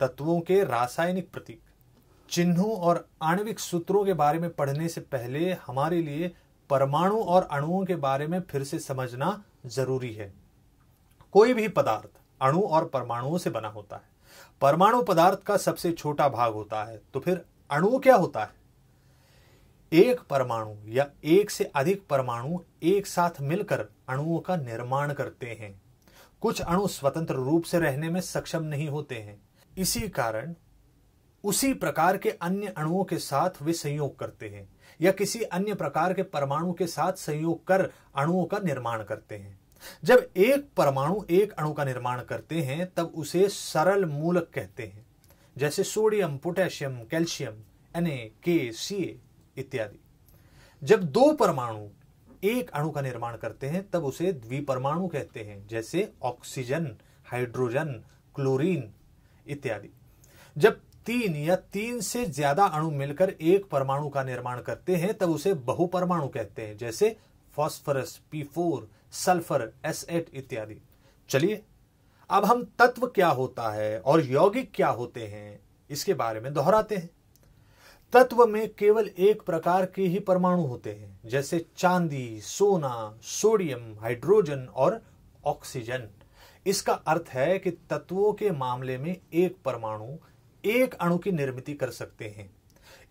तत्वों के रासायनिक प्रतीक चिन्हों और आणविक सूत्रों के बारे में पढ़ने से पहले हमारे लिए परमाणु और अणुओं के बारे में फिर से समझना जरूरी है कोई भी पदार्थ अणु और परमाणुओं से बना होता है परमाणु पदार्थ का सबसे छोटा भाग होता है तो फिर अणु क्या होता है एक परमाणु या एक से अधिक परमाणु एक साथ मिलकर अणुओं का निर्माण करते हैं कुछ अणु स्वतंत्र रूप से रहने में सक्षम नहीं होते हैं इसी कारण उसी प्रकार के अन्य अणुओं के साथ वे संयोग करते हैं या किसी अन्य प्रकार के परमाणु के साथ संयोग कर अणुओं का निर्माण करते हैं जब एक परमाणु एक अणु का निर्माण करते हैं तब उसे सरल मूलक कहते हैं जैसे sodium potassium calcium N A K C इत्यादि जब दो परमाणु एक अणु का निर्माण करते हैं तब उसे द्विपरमाणु कहते हैं जैसे ऑक्सीजन हाइड्रोजन क्लोरीन इत्यादि जब तीन या तीन से ज्यादा अणु मिलकर एक परमाणु का निर्माण करते हैं तब उसे बहु परमाणु कहते हैं जैसे फॉस्फोरस P4, सल्फर S8 इत्यादि चलिए अब हम तत्व क्या होता है और यौगिक क्या होते हैं इसके बारे में दोहराते हैं तत्व में केवल एक प्रकार के ही परमाणु होते हैं जैसे चांदी सोना सोडियम हाइड्रोजन और ऑक्सीजन इसका अर्थ है कि तत्वों के मामले में एक परमाणु एक अणु की निर्मित कर सकते हैं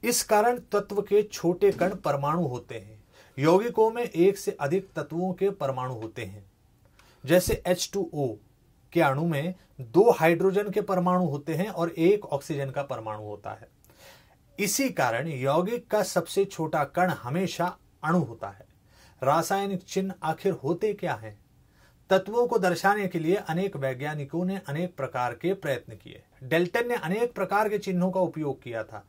इस कारण तत्व के छोटे कण परमाणु होते हैं यौगिकों में एक से अधिक तत्वों के परमाणु होते हैं जैसे H2O के अणु में दो हाइड्रोजन के परमाणु होते हैं और एक ऑक्सीजन का परमाणु होता है इसी कारण यौगिक का सबसे छोटा कण हमेशा अणु होता है रासायनिक चिन्ह आखिर होते क्या हैं तत्वों को दर्शाने के लिए अनेक वैज्ञानिकों ने अनेक प्रकार के प्रयत्न किए डेल्टन ने अनेक प्रकार के चिन्हों का उपयोग किया था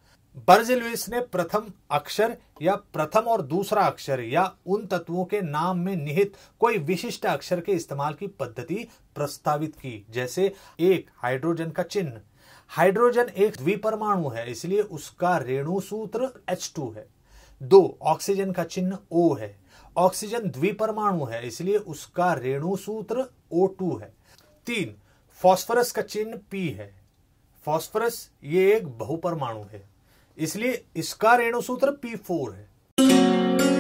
बर्ज लुइस ने प्रथम अक्षर या प्रथम और दूसरा अक्षर या उन तत्वों के नाम में निहित कोई विशिष्ट अक्षर के इस्तेमाल की पद्धति प्रस्तावित की जैसे एक हाइड्रोजन का चिन्ह हाइड्रोजन एक द्विपरमाणु है इसलिए उसका रेणु सूत्र H2 है दो ऑक्सीजन का चिन्ह ओ है ऑक्सीजन द्विपरमाणु है इसलिए उसका रेणु सूत्र ओ टू है तीन फॉस्फरस का चिन्ह पी है फॉस्फरस ये एक बहुपरमाणु है इसलिए इसका रेणु सूत्र पी फोर है